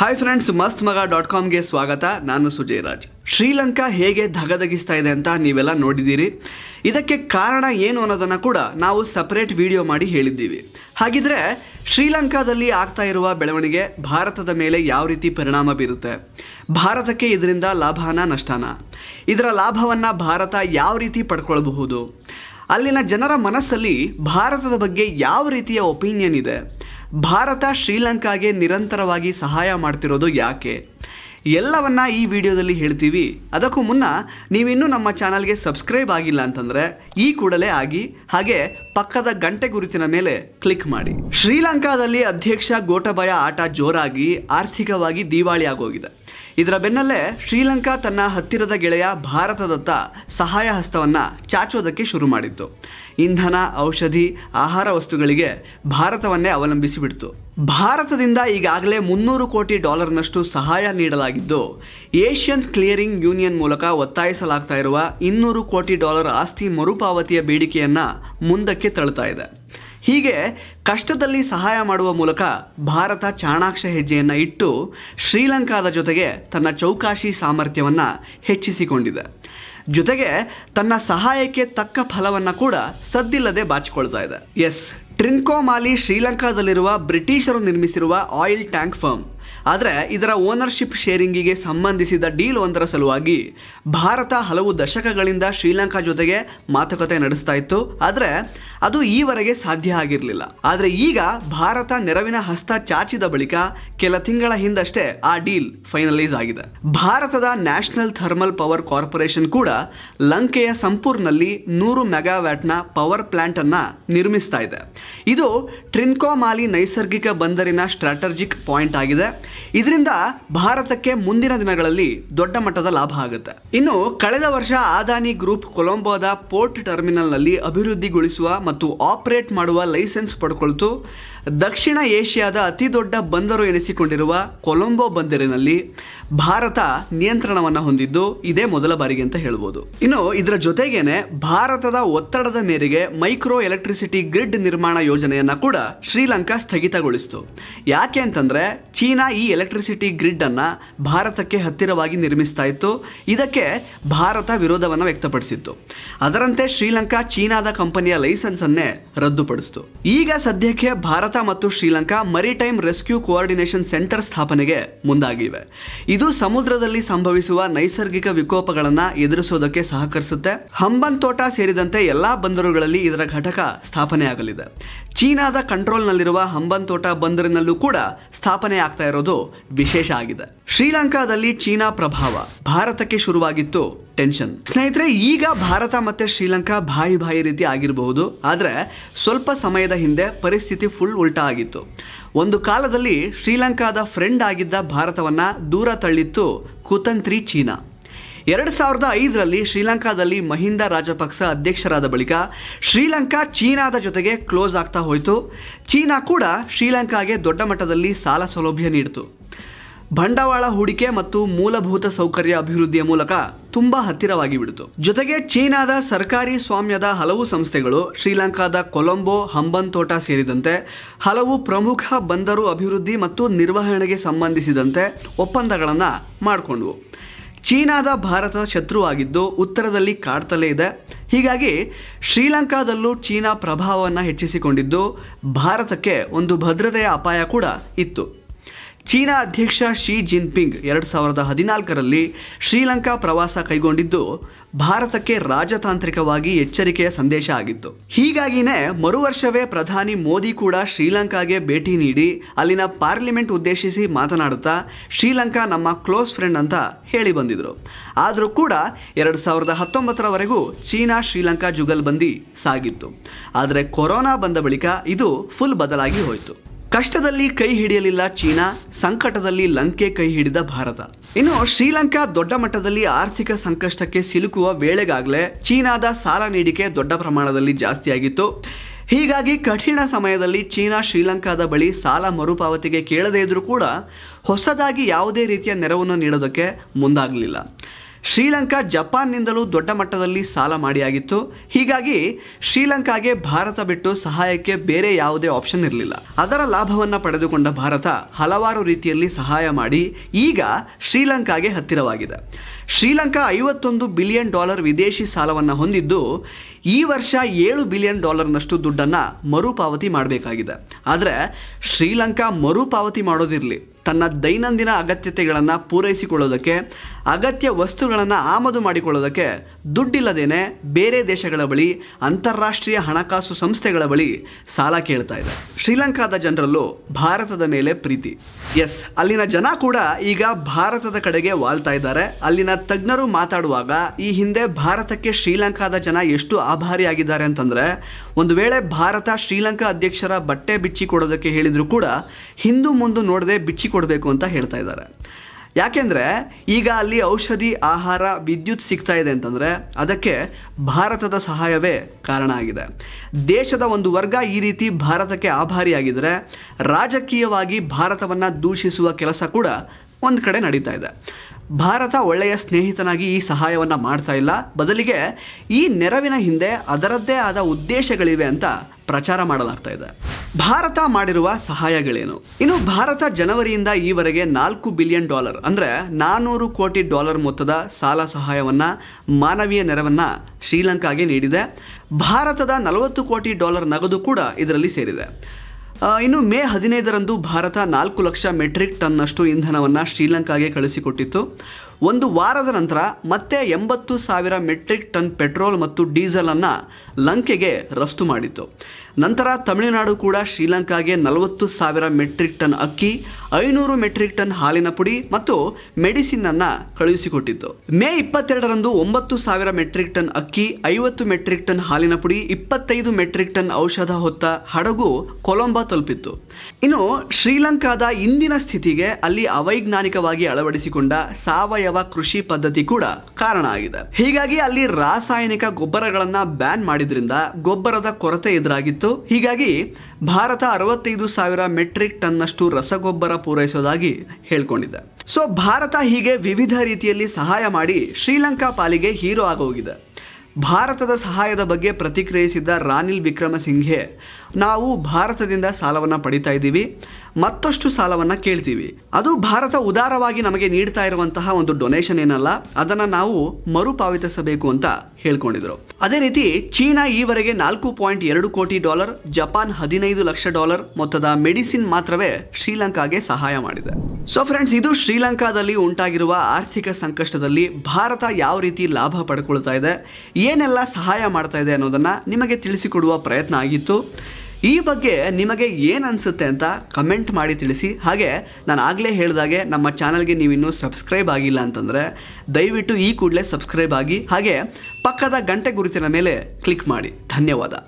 hi friends ಮಸ್ತ್ ಮಗ dot ಕಾಮ್ಗೆ ಸ್ವಾಗತ ನಾನು ಸುಜಯ್ ರಾಜ್ ಶ್ರೀಲಂಕಾ ಹೇಗೆ ಧಗಧಗಿಸ್ತಾ ಇದೆ ಅಂತ ನೀವೆಲ್ಲ ನೋಡಿದ್ದೀರಿ ಇದಕ್ಕೆ ಕಾರಣ ಏನು ಅನ್ನೋದನ್ನು ಕೂಡ ನಾವು ಸಪ್ರೇಟ್ ವಿಡಿಯೋ ಮಾಡಿ ಹೇಳಿದ್ದೀವಿ ಹಾಗಿದ್ರೆ ಶ್ರೀಲಂಕಾದಲ್ಲಿ ಆಗ್ತಾ ಇರುವ ಬೆಳವಣಿಗೆ ಭಾರತದ ಮೇಲೆ ಯಾವ ರೀತಿ ಪರಿಣಾಮ ಬೀರುತ್ತೆ ಭಾರತಕ್ಕೆ ಇದರಿಂದ ಲಾಭನ ನಷ್ಟಾನ ಇದರ ಲಾಭವನ್ನು ಭಾರತ ಯಾವ ರೀತಿ ಪಡ್ಕೊಳ್ಬಹುದು ಅಲ್ಲಿನ ಜನರ ಮನಸ್ಸಲ್ಲಿ ಭಾರತದ ಬಗ್ಗೆ ಯಾವ ರೀತಿಯ ಒಪಿನಿಯನ್ ಇದೆ ಭಾರತ ಶ್ರೀಲಂಕಾಗೆ ನಿರಂತರವಾಗಿ ಸಹಾಯ ಮಾಡ್ತಿರೋದು ಯಾಕೆ ಎಲ್ಲವನ್ನ ಈ ವಿಡಿಯೋದಲ್ಲಿ ಹೇಳ್ತೀವಿ ಅದಕ್ಕೂ ಮುನ್ನ ನೀವಿನ್ನೂ ನಮ್ಮ ಚಾನಲ್ಗೆ ಸಬ್ಸ್ಕ್ರೈಬ್ ಆಗಿಲ್ಲ ಅಂತಂದರೆ ಈ ಕೂಡಲೇ ಆಗಿ ಹಾಗೆ ಪಕ್ಕದ ಗಂಟೆ ಗುರುತಿನ ಮೇಲೆ ಕ್ಲಿಕ್ ಮಾಡಿ ಶ್ರೀಲಂಕಾದಲ್ಲಿ ಅಧ್ಯಕ್ಷ ಗೋಟಬಯ ಆಟ ಜೋರಾಗಿ ಆರ್ಥಿಕವಾಗಿ ದಿವಾಳಿ ಆಗೋಗಿದೆ ಇದರ ಬೆನ್ನಲ್ಲೇ ಶ್ರೀಲಂಕಾ ತನ್ನ ಹತ್ತಿರದ ಗೆಳೆಯ ಭಾರತದತ್ತ ಸಹಾಯ ಹಸ್ತವನ್ನು ಚಾಚೋದಕ್ಕೆ ಶುರು ಮಾಡಿತ್ತು ಇಂಧನ ಔಷಧಿ ಆಹಾರ ವಸ್ತುಗಳಿಗೆ ಭಾರತವನ್ನೇ ಅವಲಂಬಿಸಿಬಿಡ್ತು ಭಾರತದಿಂದ ಈಗಾಗಲೇ ಮುನ್ನೂರು ಕೋಟಿ ಡಾಲರ್ನಷ್ಟು ಸಹಾಯ ನೀಡಲಾಗಿದ್ದು ಏಷ್ಯನ್ ಕ್ಲಿಯರಿಂಗ್ ಯೂನಿಯನ್ ಮೂಲಕ ಒತ್ತಾಯಿಸಲಾಗ್ತಾ ಇರುವ ಇನ್ನೂರು ಕೋಟಿ ಡಾಲರ್ ಆಸ್ತಿ ಮರುಪಾವತಿಯ ಬೇಡಿಕೆಯನ್ನು ಮುಂದಕ್ಕೆ ತಳ್ಳುತ್ತಾ ಇದೆ ಹೀಗೆ ಕಷ್ಟದಲ್ಲಿ ಸಹಾಯ ಮಾಡುವ ಮೂಲಕ ಭಾರತ ಚಾಣಾಕ್ಷ ಹೆಜ್ಜೆಯನ್ನು ಇಟ್ಟು ಶ್ರೀಲಂಕಾದ ಜೊತೆಗೆ ತನ್ನ ಚೌಕಾಶಿ ಸಾಮರ್ಥ್ಯವನ್ನು ಹೆಚ್ಚಿಸಿಕೊಂಡಿದೆ ಜೊತೆಗೆ ತನ್ನ ಸಹಾಯಕ್ಕೆ ತಕ್ಕ ಫಲವನ್ನು ಕೂಡ ಸದ್ದಿಲ್ಲದೆ ಬಾಚಿಕೊಳ್ತಾ ಇದೆ ಎಸ್ ಮಾಲಿ ಶ್ರೀಲಂಕಾದಲ್ಲಿರುವ ಬ್ರಿಟಿಷರು ನಿರ್ಮಿಸಿರುವ ಆಯಿಲ್ ಟ್ಯಾಂಕ್ ಫರ್ಮ್ ಆದರೆ ಇದರ ಓನರ್ಶಿಪ್ ಶೇರಿಂಗಿಗೆ ಸಂಬಂಧಿಸಿದ ಡೀಲ್ ಒಂದರ ಸಲುವಾಗಿ ಭಾರತ ಹಲವು ದಶಕಗಳಿಂದ ಶ್ರೀಲಂಕಾ ಜೊತೆಗೆ ಮಾತುಕತೆ ನಡೆಸ್ತಾ ಇತ್ತು ಆದರೆ ಅದು ಈವರೆಗೆ ಸಾಧ್ಯ ಆಗಿರಲಿಲ್ಲ ಆದರೆ ಈಗ ಭಾರತ ನೆರವಿನ ಹಸ್ತ ಚಾಚಿದ ಬಳಿಕ ಕೆಲ ತಿಂಗಳ ಹಿಂದಷ್ಟೇ ಆ ಡೀಲ್ ಫೈನಲೈಸ್ ಆಗಿದೆ ಭಾರತದ ನ್ಯಾಷನಲ್ ಥರ್ಮಲ್ ಪವರ್ ಕಾರ್ಪೊರೇಷನ್ ಕೂಡ ಲಂಕೆಯ ಸಂಪೂರ್ನಲ್ಲಿ ನೂರು ಮೆಗಾವ್ಯಾಟ್ನ ಪವರ್ ಪ್ಲಾಂಟ್ ಅನ್ನ ನಿರ್ಮಿಸ್ತಾ ಇದೆ ಇದು ಟ್ರಿನ್ಕೋಮಾಲಿ ನೈಸರ್ಗಿಕ ಬಂದರಿನ ಸ್ಟ್ರಾಟಜಿಕ್ ಪಾಯಿಂಟ್ ಆಗಿದೆ ಇದರಿಂದ ಭಾರತಕ್ಕೆ ಮುಂದಿನ ದಿನಗಳಲ್ಲಿ ದೊಡ್ಡ ಮಟ್ಟದ ಲಾಭ ಆಗುತ್ತೆ ಇನ್ನು ಕಳೆದ ವರ್ಷ ಆದಾನಿ ಗ್ರೂಪ್ ಕೊಲಂಬೋದ ಪೋರ್ಟ್ ಟರ್ಮಿನಲ್ನಲ್ಲಿ ಅಭಿವೃದ್ಧಿಗೊಳಿಸುವ ಮತ್ತು ಆಪರೇಟ್ ಮಾಡುವ ಲೈಸೆನ್ಸ್ ಪಡ್ಕೊಳ್ತು ದಕ್ಷಿಣ ಏಷ್ಯಾದ ಅತಿ ದೊಡ್ಡ ಬಂದರು ಎನಿಸಿಕೊಂಡಿರುವ ಕೊಲಂಬೋ ಬಂದರಿನಲ್ಲಿ ಭಾರತ ನಿಯಂತ್ರಣವನ್ನು ಹೊಂದಿದ್ದು ಇದೇ ಮೊದಲ ಬಾರಿಗೆ ಅಂತ ಹೇಳ್ಬೋದು ಇನ್ನು ಇದರ ಜೊತೆಗೇನೆ ಭಾರತದ ಒತ್ತಡದ ಮೇರೆಗೆ ಮೈಕ್ರೋ ಎಲೆಕ್ಟ್ರಿಸಿಟಿ ಗ್ರಿಡ್ ನಿರ್ಮಾಣ ಯೋಜನೆಯನ್ನು ಕೂಡ ಶ್ರೀಲಂಕಾ ಸ್ಥಗಿತಗೊಳಿಸಿತು ಯಾಕೆ ಅಂತಂದ್ರೆ ಚೀನಾ ಈ ಎಲೆಕ್ಟ್ರಿಸಿಟಿ ಗ್ರಿಡ್ ಅನ್ನು ಭಾರತಕ್ಕೆ ಹತ್ತಿರವಾಗಿ ನಿರ್ಮಿಸ್ತಾ ಇತ್ತು ಇದಕ್ಕೆ ಭಾರತ ವಿರೋಧವನ್ನು ವ್ಯಕ್ತಪಡಿಸಿತ್ತು ಅದರಂತೆ ಶ್ರೀಲಂಕಾ ಚೀನಾದ ಕಂಪನಿಯ ಲೈಸೆನ್ಸ್ ಅನ್ನೇ ರದ್ದುಪಡಿಸಿತು ಈಗ ಸದ್ಯಕ್ಕೆ ಭಾರತ ಮತ್ತು Sri Lanka maritime rescue coordination centre ಸ್ಥಾಪನೆಗೆ ಮುಂದಾಗಿವೆ ಇದು ಸಮುದ್ರದಲ್ಲಿ ಸಂಭವಿಸುವ ನೈಸರ್ಗಿಕ ವಿಕೋಪಗಳನ್ನು ಎದುರಿಸೋದಕ್ಕೆ ಸಹಕರಿಸುತ್ತೆ ಹಂಬಂತೋಟ ಸೇರಿದಂತೆ ಎಲ್ಲಾ ಬಂದರುಗಳಲ್ಲಿ ಇದರ ಘಟಕ ಸ್ಥಾಪನೆಯಾಗಲಿದೆ ಚೀನಾದ ಕಂಟ್ರೋಲ್ನಲ್ಲಿರುವ ಹಂಬಂತೋಟ ಬಂದರಿನಲ್ಲೂ ಕೂಡ ಸ್ಥಾಪನೆ ಆಗ್ತಾ ಇರೋದು ವಿಶೇಷ ಆಗಿದೆ ಶ್ರೀಲಂಕಾದಲ್ಲಿ ಚೀನಾ ಪ್ರಭಾವ ಭಾರತಕ್ಕೆ ಶುರುವಾಗಿತ್ತು ಟೆನ್ಷನ್ ಸ್ನೇಹಿತರೆ ಈಗ ಭಾರತ ಮತ್ತೆ ಶ್ರೀಲಂಕಾ ಬಾಯಿ ಬಾಯಿ ರೀತಿ ಆಗಿರಬಹುದು ಆದರೆ ಸ್ವಲ್ಪ ಸಮಯದ ಹಿಂದೆ ಪರಿಸ್ಥಿತಿ ಫುಲ್ ಉಲ್ಟಾ ಆಗಿತ್ತು ಒಂದು ಕಾಲದಲ್ಲಿ ಶ್ರೀಲಂಕಾದ ಫ್ರೆಂಡ್ ಆಗಿದ್ದ ಭಾರತವನ್ನ ದೂರ ತಳ್ಳಿತ್ತು ಕುತಂತ್ರಿ ಚೀನಾ ಎರಡು ಸಾವಿರದ ಐದರಲ್ಲಿ ಶ್ರೀಲಂಕಾದಲ್ಲಿ ಮಹಿಂದ ರಾಜಪಕ್ಸ ಅಧ್ಯಕ್ಷರಾದ ಬಳಿಕ ಶ್ರೀಲಂಕಾ ಚೀನಾದ ಜೊತೆಗೆ ಕ್ಲೋಸ್ ಆಗ್ತಾ ಹೋಯಿತು ಚೀನಾ ಕೂಡ ಶ್ರೀಲಂಕಾಗೆ ದೊಡ್ಡ ಮಟ್ಟದಲ್ಲಿ ಸಾಲ ಸೌಲಭ್ಯ ನೀಡಿತು ಬಂಡವಾಳ ಹೂಡಿಕೆ ಮತ್ತು ಮೂಲಭೂತ ಸೌಕರ್ಯ ಅಭಿವೃದ್ಧಿಯ ಮೂಲಕ ತುಂಬಾ ಹತ್ತಿರವಾಗಿ ಬಿಡಿತು ಜೊತೆಗೆ ಚೀನಾದ ಸರ್ಕಾರಿ ಸ್ವಾಮ್ಯದ ಹಲವು ಸಂಸ್ಥೆಗಳು ಶ್ರೀಲಂಕಾದ ಕೊಲಂಬೋ ಹಂಬಂತೋಟ ಸೇರಿದಂತೆ ಹಲವು ಪ್ರಮುಖ ಬಂದರು ಅಭಿವೃದ್ಧಿ ಮತ್ತು ನಿರ್ವಹಣೆಗೆ ಸಂಬಂಧಿಸಿದಂತೆ ಒಪ್ಪಂದಗಳನ್ನು ಮಾಡಿಕೊಂಡವು ಚೀನಾದ ಭಾರತದ ಶತ್ರು ಆಗಿದ್ದು ಉತ್ತರದಲ್ಲಿ ಕಾಡ್ತಲೇ ಇದೆ ಹೀಗಾಗಿ ಶ್ರೀಲಂಕಾದಲ್ಲೂ ಚೀನಾ ಪ್ರಭಾವವನ್ನು ಹೆಚ್ಚಿಸಿಕೊಂಡಿದ್ದು ಭಾರತಕ್ಕೆ ಒಂದು ಭದ್ರತೆಯ ಅಪಾಯ ಕೂಡ ಇತ್ತು ಚೀನಾ ಅಧ್ಯಕ್ಷ ಶಿ ಜಿನ್ಪಿಂಗ್ ಎರಡು ಸಾವಿರದ ಹದಿನಾಲ್ಕರಲ್ಲಿ ಶ್ರೀಲಂಕಾ ಪ್ರವಾಸ ಕೈಗೊಂಡಿದ್ದು ಭಾರತಕ್ಕೆ ರಾಜತಾಂತ್ರಿಕವಾಗಿ ಎಚ್ಚರಿಕೆಯ ಸಂದೇಶ ಆಗಿತ್ತು ಹೀಗಾಗಿನೇ ಮರು ವರ್ಷವೇ ಪ್ರಧಾನಿ ಮೋದಿ ಕೂಡ ಶ್ರೀಲಂಕಾಗೆ ಭೇಟಿ ನೀಡಿ ಅಲ್ಲಿನ ಪಾರ್ಲಿಮೆಂಟ್ ಉದ್ದೇಶಿಸಿ ಮಾತನಾಡುತ್ತಾ ಶ್ರೀಲಂಕಾ ನಮ್ಮ ಕ್ಲೋಸ್ ಫ್ರೆಂಡ್ ಅಂತ ಹೇಳಿ ಬಂದಿದ್ರು ಆದರೂ ಕೂಡ ಎರಡು ಸಾವಿರದ ಹತ್ತೊಂಬತ್ತರವರೆಗೂ ಚೀನಾ ಶ್ರೀಲಂಕಾ ಜುಗಲ್ಬಂದಿ ಸಾಗಿತ್ತು ಆದರೆ ಕೊರೋನಾ ಬಂದ ಬಳಿಕ ಇದು ಫುಲ್ ಬದಲಾಗಿ ಹೋಯಿತು ಕಷ್ಟದಲ್ಲಿ ಕೈ ಹಿಡಿಯಲಿಲ್ಲ ಚೀನಾ ಸಂಕಟದಲ್ಲಿ ಲಂಕೆ ಕೈ ಹಿಡಿದ ಭಾರತ ಇನ್ನು ಶ್ರೀಲಂಕಾ ದೊಡ್ಡ ಮಟ್ಟದಲ್ಲಿ ಆರ್ಥಿಕ ಸಂಕಷ್ಟಕ್ಕೆ ಸಿಲುಕುವ ವೇಳೆಗಾಗಲೇ ಚೀನಾದ ಸಾಲ ನೀಡಿಕೆ ದೊಡ್ಡ ಪ್ರಮಾಣದಲ್ಲಿ ಜಾಸ್ತಿಯಾಗಿತ್ತು ಹೀಗಾಗಿ ಕಠಿಣ ಸಮಯದಲ್ಲಿ ಚೀನಾ ಶ್ರೀಲಂಕಾದ ಬಳಿ ಸಾಲ ಮರುಪಾವತಿಗೆ ಕೇಳದೇ ಇದ್ರೂ ಕೂಡ ಹೊಸದಾಗಿ ಯಾವುದೇ ರೀತಿಯ ನೆರವನ್ನು ನೀಡೋದಕ್ಕೆ ಮುಂದಾಗಲಿಲ್ಲ ಶ್ರೀಲಂಕಾ ಜಪಾನ್ನಿಂದಲೂ ದೊಡ್ಡ ಮಟ್ಟದಲ್ಲಿ ಸಾಲ ಮಾಡಿಯಾಗಿತ್ತು ಹೀಗಾಗಿ ಶ್ರೀಲಂಕಾಗೆ ಭಾರತ ಬಿಟ್ಟು ಸಹಾಯಕ್ಕೆ ಬೇರೆ ಯಾವುದೇ ಆಪ್ಷನ್ ಇರಲಿಲ್ಲ ಅದರ ಲಾಭವನ್ನು ಪಡೆದುಕೊಂಡ ಭಾರತ ಹಲವಾರು ರೀತಿಯಲ್ಲಿ ಸಹಾಯ ಮಾಡಿ ಈಗ ಶ್ರೀಲಂಕಾಗೆ ಹತ್ತಿರವಾಗಿದೆ ಶ್ರೀಲಂಕಾ ಐವತ್ತೊಂದು ಬಿಲಿಯನ್ ಡಾಲರ್ ವಿದೇಶಿ ಸಾಲವನ್ನು ಹೊಂದಿದ್ದು ಈ ವರ್ಷ ಏಳು ಬಿಲಿಯನ್ ಡಾಲರ್ನಷ್ಟು ದುಡ್ಡನ್ನು ಮರುಪಾವತಿ ಮಾಡಬೇಕಾಗಿದೆ ಆದರೆ ಶ್ರೀಲಂಕಾ ಮರುಪಾವತಿ ಮಾಡೋದಿರಲಿ ತನ್ನ ದೈನಂದಿನ ಅಗತ್ಯತೆಗಳನ್ನು ಪೂರೈಸಿಕೊಳ್ಳೋದಕ್ಕೆ ಅಗತ್ಯ ವಸ್ತುಗಳನ್ನು ಆಮದು ಮಾಡಿಕೊಳ್ಳೋದಕ್ಕೆ ದುಡ್ಡಿಲ್ಲದೇನೆ ಬೇರೆ ದೇಶಗಳ ಬಳಿ ಅಂತಾರಾಷ್ಟ್ರೀಯ ಹಣಕಾಸು ಸಂಸ್ಥೆಗಳ ಬಳಿ ಸಾಲ ಕೇಳ್ತಾ ಇದೆ ಶ್ರೀಲಂಕಾದ ಜನರಲ್ಲೂ ಭಾರತದ ಮೇಲೆ ಪ್ರೀತಿ ಎಸ್ ಅಲ್ಲಿನ ಜನ ಕೂಡ ಈಗ ಭಾರತದ ಕಡೆಗೆ ವಾಲ್ತಾ ಇದ್ದಾರೆ ಅಲ್ಲಿನ ತಜ್ಞರು ಮಾತಾಡುವಾಗ ಈ ಹಿಂದೆ ಭಾರತಕ್ಕೆ ಶ್ರೀಲಂಕಾದ ಜನ ಎಷ್ಟು ಆಭಾರಿಯಾಗಿದ್ದಾರೆ ಅಂತಂದರೆ ಒಂದು ವೇಳೆ ಭಾರತ ಶ್ರೀಲಂಕಾ ಅಧ್ಯಕ್ಷರ ಬಟ್ಟೆ ಬಿಚ್ಚಿ ಕೊಡೋದಕ್ಕೆ ಹೇಳಿದರೂ ಕೂಡ ಹಿಂದೂ ಮುಂದೆ ನೋಡದೆ ಬಿಚ್ಚಿ ಕೊಡಬೇಕು ಅಂತ ಹೇಳ್ತಾ ಇದ್ದಾರೆ ಯಾಕೆಂದರೆ ಈಗ ಅಲ್ಲಿ ಔಷಧಿ ಆಹಾರ ವಿದ್ಯುತ್ ಸಿಗ್ತಾ ಇದೆ ಅಂತಂದರೆ ಅದಕ್ಕೆ ಭಾರತದ ಸಹಾಯವೇ ಕಾರಣ ಆಗಿದೆ ದೇಶದ ಒಂದು ವರ್ಗ ಈ ರೀತಿ ಭಾರತಕ್ಕೆ ಆಭಾರಿಯಾಗಿದ್ದರೆ ರಾಜಕೀಯವಾಗಿ ಭಾರತವನ್ನು ದೂಷಿಸುವ ಕೆಲಸ ಕೂಡ ಒಂದು ಕಡೆ ನಡೀತಾ ಇದೆ ಭಾರತ ಒಳ್ಳೆಯ ಸ್ನೇಹಿತನಾಗಿ ಈ ಸಹಾಯವನ್ನು ಮಾಡ್ತಾ ಇಲ್ಲ ಬದಲಿಗೆ ಈ ನೆರವಿನ ಹಿಂದೆ ಅದರದ್ದೇ ಆದ ಉದ್ದೇಶಗಳಿವೆ ಅಂತ ಪ್ರಚಾರ ಮಾಡಲಾಗ್ತಾ ಇದೆ ಭಾರತ ಮಾಡಿರುವ ಸಹಾಯಗಳೇನು ಇನ್ನು ಭಾರತ ಜನವರಿಯಿಂದ ಈವರೆಗೆ ನಾಲ್ಕು ಬಿಲಿಯನ್ ಡಾಲರ್ ಅಂದರೆ ನಾನ್ನೂರು ಕೋಟಿ ಡಾಲರ್ ಮೊತ್ತದ ಸಾಲ ಸಹಾಯವನ್ನು ಮಾನವೀಯ ನೆರವನ್ನು ಶ್ರೀಲಂಕಾಗೆ ನೀಡಿದೆ ಭಾರತದ ನಲವತ್ತು ಕೋಟಿ ಡಾಲರ್ ನಗದು ಕೂಡ ಇದರಲ್ಲಿ ಸೇರಿದೆ ಇನ್ನು ಮೇ ಹದಿನೈದರಂದು ಭಾರತ ನಾಲ್ಕು ಲಕ್ಷ ಮೆಟ್ರಿಕ್ ಟನ್ನಷ್ಟು ಇಂಧನವನ್ನು ಶ್ರೀಲಂಕಾಗೆ ಕಳಿಸಿಕೊಟ್ಟಿತ್ತು ಒಂದು ವಾರದ ನಂತರ ಮತ್ತೆ ಎಂಬತ್ತು ಸಾವಿರ ಮೆಟ್ರಿಕ್ ಟನ್ ಪೆಟ್ರೋಲ್ ಮತ್ತು ಡೀಸೆಲನ್ನು ಲಂಕೆಗೆ ರಫ್ತು ಮಾಡಿತ್ತು ನಂತರ ತಮಿಳುನಾಡು ಕೂಡ ಶ್ರೀಲಂಕಾಗೆ ನಲವತ್ತು ಸಾವಿರ ಮೆಟ್ರಿಕ್ ಟನ್ ಅಕ್ಕಿ ಐನೂರು ಮೆಟ್ರಿಕ್ ಟನ್ ಹಾಲಿನ ಪುಡಿ ಮತ್ತು ಮೆಡಿಸಿನ್ ಅನ್ನ ಕಳುಹಿಸಿಕೊಟ್ಟಿತ್ತು ಮೇ ಇಪ್ಪತ್ತೆರಡರಂದು ಒಂಬತ್ತು ಸಾವಿರ ಮೆಟ್ರಿಕ್ ಟನ್ ಅಕ್ಕಿ ಐವತ್ತು ಮೆಟ್ರಿಕ್ ಟನ್ ಹಾಲಿನ ಪುಡಿ ಇಪ್ಪತ್ತೈದು ಮೆಟ್ರಿಕ್ ಟನ್ ಔಷಧ ಹೊತ್ತ ಹಡಗು ಕೊಲಂಬಾ ತಲುಪಿತ್ತು ಇನ್ನು ಶ್ರೀಲಂಕಾದ ಇಂದಿನ ಸ್ಥಿತಿಗೆ ಅಲ್ಲಿ ಅವೈಜ್ಞಾನಿಕವಾಗಿ ಅಳವಡಿಸಿಕೊಂಡ ಸಾವಯವ ಕೃಷಿ ಪದ್ಧತಿ ಕೂಡ ಕಾರಣ ಆಗಿದೆ ಹೀಗಾಗಿ ಅಲ್ಲಿ ರಾಸಾಯನಿಕ ಗೊಬ್ಬರಗಳನ್ನ ಬ್ಯಾನ್ ಮಾಡಿದ್ರಿಂದ ಗೊಬ್ಬರದ ಕೊರತೆ ಎದುರಾಗಿತ್ತು ಹೀಗಾಗಿ ಭಾರತ ಅರವತ್ತೈದು ಸಾವಿರ ಮೆಟ್ರಿಕ್ ಟನ್ನಷ್ಟು ರಸಗೊಬ್ಬರ ಪೂರೈಸೋದಾಗಿ ಹೇಳ್ಕೊಂಡಿದೆ ಸೊ ಭಾರತ ಹೀಗೆ ವಿವಿಧ ರೀತಿಯಲ್ಲಿ ಸಹಾಯ ಮಾಡಿ ಶ್ರೀಲಂಕಾ ಪಾಲಿಗೆ ಹೀರೋ ಆಗೋಗಿದೆ ಭಾರತದ ಸಹಾಯದ ಬಗ್ಗೆ ಪ್ರತಿಕ್ರಿಯಿಸಿದ್ದ ರಾನಿಲ್ ಸಿಂಘೆ ನಾವು ಭಾರತದಿಂದ ಸಾಲವನ್ನು ಪಡಿತಾ ಇದ್ದೀವಿ ಮತ್ತಷ್ಟು ಸಾಲವನ್ನು ಕೇಳ್ತೀವಿ ಅದು ಭಾರತ ಉದಾರವಾಗಿ ನಮಗೆ ನೀಡ್ತಾ ಇರುವಂತಹ ಒಂದು ಡೊನೇಷನ್ ಏನಲ್ಲ ಅದನ್ನು ನಾವು ಮರುಪಾವತಿಸಬೇಕು ಅಂತ ಹೇಳ್ಕೊಂಡಿದ್ರು ಅದೇ ರೀತಿ ಚೀನಾ ಈವರೆಗೆ ನಾಲ್ಕು ಪಾಯಿಂಟ್ ಎರಡು ಕೋಟಿ ಡಾಲರ್ ಜಪಾನ್ ಹದಿನೈದು ಲಕ್ಷ ಡಾಲರ್ ಮೊತ್ತದ ಮೆಡಿಸಿನ್ ಮಾತ್ರವೇ ಶ್ರೀಲಂಕಾಗೆ ಸಹಾಯ ಮಾಡಿದೆ ಸೊ ಫ್ರೆಂಡ್ಸ್ ಇದು ಶ್ರೀಲಂಕಾದಲ್ಲಿ ಉಂಟಾಗಿರುವ ಆರ್ಥಿಕ ಸಂಕಷ್ಟದಲ್ಲಿ ಭಾರತ ಯಾವ ರೀತಿ ಲಾಭ ಪಡ್ಕೊಳ್ತಾ ಇದೆ ಏನೆಲ್ಲ ಸಹಾಯ ಮಾಡ್ತಾ ಇದೆ ಅನ್ನೋದನ್ನ ನಿಮಗೆ ತಿಳಿಸಿಕೊಡುವ ಪ್ರಯತ್ನ ಆಗಿತ್ತು ಈ ಬಗ್ಗೆ ನಿಮಗೆ ಏನು ಅನಿಸುತ್ತೆ ಅಂತ ಕಮೆಂಟ್ ಮಾಡಿ ತಿಳಿಸಿ ಹಾಗೆ ನಾನು ಆಗಲೇ ಹೇಳಿದಾಗೆ ನಮ್ಮ ಚಾನಲ್ಗೆ ನೀವು ಇನ್ನೂ ಸಬ್ಸ್ಕ್ರೈಬ್ ಆಗಿಲ್ಲ ಅಂತಂದರೆ ದಯವಿಟ್ಟು ಈ ಕೂಡಲೇ ಸಬ್ಸ್ಕ್ರೈಬ್ ಆಗಿ ಹಾಗೆ ಪಕ್ಕದ ಗಂಟೆ ಗುರುತಿನ ಮೇಲೆ ಕ್ಲಿಕ್ ಮಾಡಿ ಧನ್ಯವಾದ